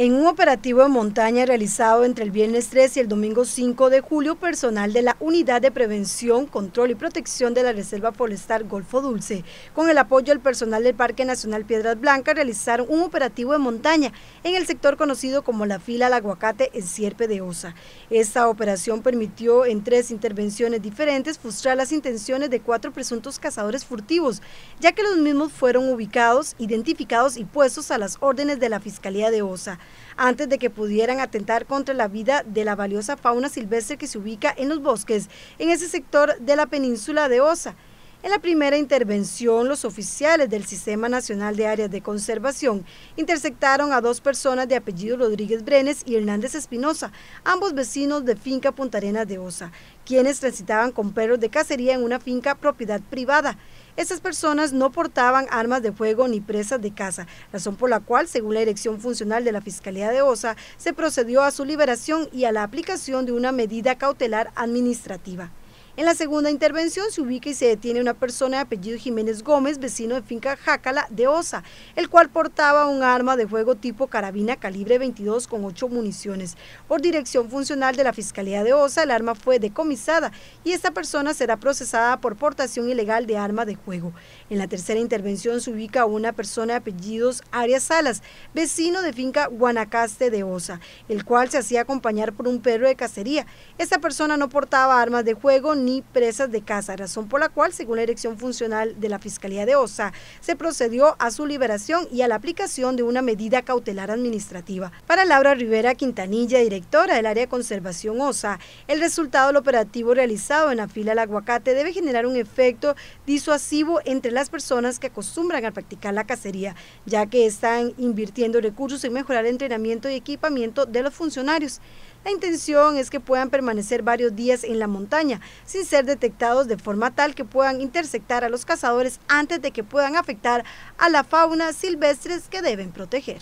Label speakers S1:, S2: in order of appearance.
S1: En un operativo de montaña realizado entre el viernes 3 y el domingo 5 de julio, personal de la Unidad de Prevención, Control y Protección de la Reserva Forestal Golfo Dulce, con el apoyo del personal del Parque Nacional Piedras Blancas, realizaron un operativo de montaña en el sector conocido como la fila al aguacate en Sierpe de Osa. Esta operación permitió en tres intervenciones diferentes frustrar las intenciones de cuatro presuntos cazadores furtivos, ya que los mismos fueron ubicados, identificados y puestos a las órdenes de la Fiscalía de Osa antes de que pudieran atentar contra la vida de la valiosa fauna silvestre que se ubica en los bosques, en ese sector de la península de Osa. En la primera intervención, los oficiales del Sistema Nacional de Áreas de Conservación interceptaron a dos personas de apellido Rodríguez Brenes y Hernández Espinosa, ambos vecinos de finca Punta de Osa, quienes transitaban con perros de cacería en una finca propiedad privada. Esas personas no portaban armas de fuego ni presas de caza, razón por la cual, según la dirección funcional de la Fiscalía de Osa, se procedió a su liberación y a la aplicación de una medida cautelar administrativa. En la segunda intervención se ubica y se detiene una persona de apellido Jiménez Gómez, vecino de finca Jácala de Osa, el cual portaba un arma de fuego tipo carabina calibre 22 con 8 municiones. Por dirección funcional de la Fiscalía de Osa, el arma fue decomisada y esta persona será procesada por portación ilegal de arma de juego... En la tercera intervención se ubica una persona de apellidos Arias Salas, vecino de finca Guanacaste de Osa, el cual se hacía acompañar por un perro de cacería. Esta persona no portaba armas de fuego ni presas de caza, razón por la cual, según la dirección funcional de la Fiscalía de Osa, se procedió a su liberación y a la aplicación de una medida cautelar administrativa. Para Laura Rivera Quintanilla, directora del área de conservación Osa, el resultado del operativo realizado en la fila del aguacate debe generar un efecto disuasivo entre las personas que acostumbran a practicar la cacería, ya que están invirtiendo recursos en mejorar el entrenamiento y equipamiento de los funcionarios. La intención es que puedan permanecer varios días en la montaña sin ser detectados de forma tal que puedan interceptar a los cazadores antes de que puedan afectar a la fauna silvestres que deben proteger.